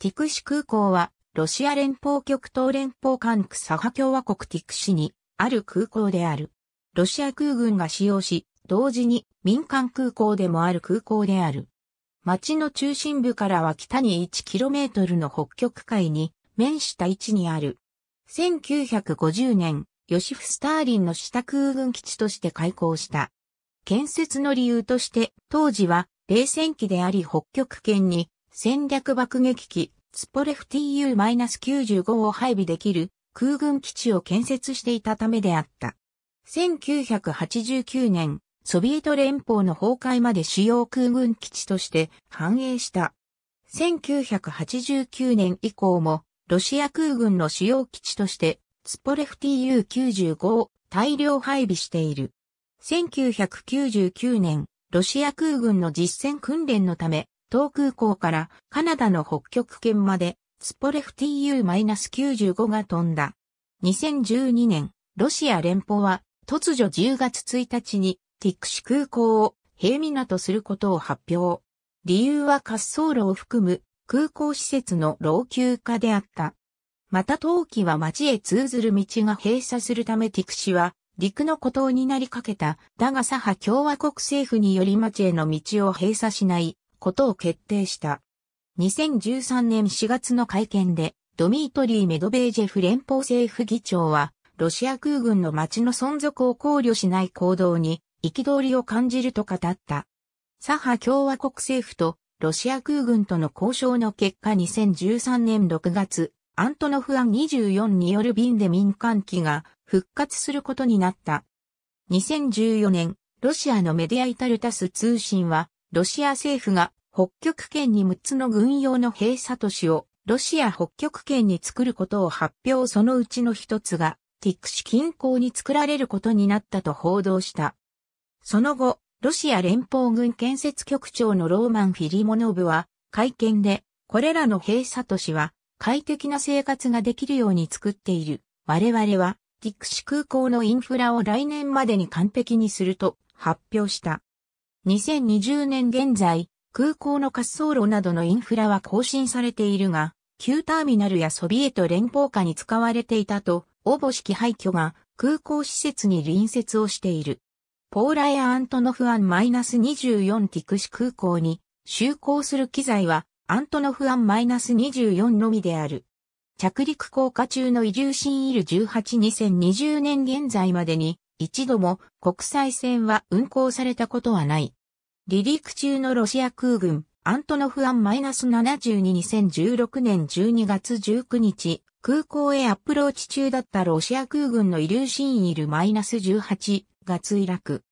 ティクシ空港は、ロシア連邦極東連邦管区サハ共和国ティクシにある空港である。ロシア空軍が使用し、同時に民間空港でもある空港である。町の中心部からは北に 1km の北極海に面した位置にある。1950年、ヨシフ・スターリンの下空軍基地として開港した。建設の理由として、当時は冷戦期であり北極圏に戦略爆撃機、ツポレフ TU-95 を配備できる空軍基地を建設していたためであった。1989年、ソビエト連邦の崩壊まで主要空軍基地として繁栄した。1989年以降も、ロシア空軍の主要基地として、ツポレフ TU-95 を大量配備している。1999年、ロシア空軍の実戦訓練のため、東空港からカナダの北極圏までツポレフ TU-95 が飛んだ。2012年、ロシア連邦は突如10月1日にティクシ空港を平港することを発表。理由は滑走路を含む空港施設の老朽化であった。また冬季は町へ通ずる道が閉鎖するためティクシは陸の孤島になりかけた、だが左派共和国政府により町への道を閉鎖しないことを決定した。2013年4月の会見で、ドミートリー・メドベージェフ連邦政府議長は、ロシア空軍の街の存続を考慮しない行動に、憤りを感じると語った。左派共和国政府とロシア空軍との交渉の結果2013年6月、アントノフアン24による便で民間機が復活することになった。2014年、ロシアのメディアイタルタス通信は、ロシア政府が北極圏に6つの軍用の閉鎖都市をロシア北極圏に作ることを発表そのうちの一つがティック市近郊に作られることになったと報道した。その後、ロシア連邦軍建設局長のローマン・フィリモノブは会見でこれらの閉鎖都市は快適な生活ができるように作っている。我々はティック市空港のインフラを来年までに完璧にすると発表した。2020年現在、空港の滑走路などのインフラは更新されているが、旧ターミナルやソビエト連邦下に使われていたと、応募式廃墟が空港施設に隣接をしている。ポーラやアントノフアン -24 ティクシ空港に就航する機材はアントノフアン -24 のみである。着陸降下中の移住新イル182020年現在までに一度も国際線は運航されたことはない。離陸中のロシア空軍、アントノフアン -722016 年12月19日、空港へアプローチ中だったロシア空軍のイリューシンイル -18 が墜落。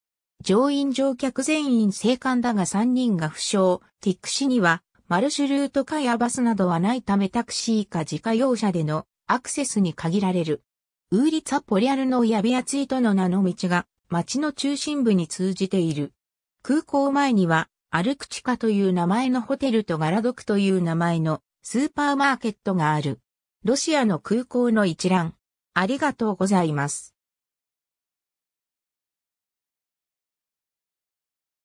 乗員乗客全員生還だが3人が負傷、ティック市には、マルシュルートかやバスなどはないためタクシーか自家用車でのアクセスに限られる。ウーリツァ・ポリアルのヤビアツイとの名の道が街の中心部に通じている。空港前には、アルクチカという名前のホテルとガラドクという名前のスーパーマーケットがある。ロシアの空港の一覧。ありがとうございます。